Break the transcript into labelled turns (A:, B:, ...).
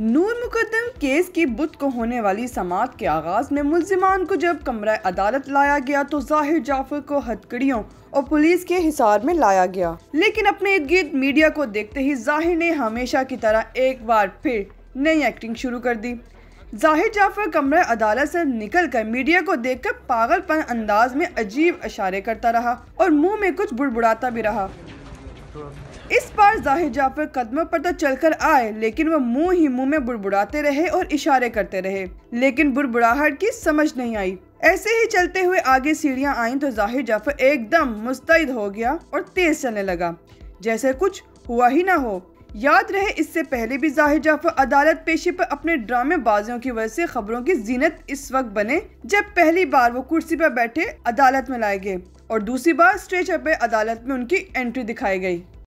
A: नूर मुकदम case की बुद्ध को होने वाली समात के आगाज़ में मुलजिमान को जब कमरा अदालत लाया गया तो जाहिर जाफर को हथकड़ियों और पुलिस के हिसार में लाया गया लेकिन अपने इर्द गिर्द मीडिया को देखते ही जाहिर ने हमेशा की तरह एक बार फिर नई एक्टिंग शुरू कर दी जाहिर जाफर कमरा अदालत से निकलकर मीडिया को देखकर पागलपन अंदाज में अजीब इशारे करता रहा और मुंह में कुछ बुड़बुड़ाता भी रहा इस बार जाहिर जाफर कदमों पर तो चलकर आए लेकिन वह मुंह ही मुंह में बुड़बुड़ाते रहे और इशारे करते रहे लेकिन बुड़बुड़ाहट की समझ नहीं आई ऐसे ही चलते हुए आगे सीढ़ियां आईं तो जाहिर जाफर एकदम मुस्तैद हो गया और तेज चलने लगा जैसे कुछ हुआ ही ना हो याद रहे इससे पहले भी जाहिर जाफर अदालत पेशी पर अपने बाजियों की वजह से खबरों की जीनत इस वक्त बने जब पहली बार वो कुर्सी पर बैठे अदालत में लाए गए और दूसरी बार स्टेज पे अदालत में उनकी एंट्री दिखाई गई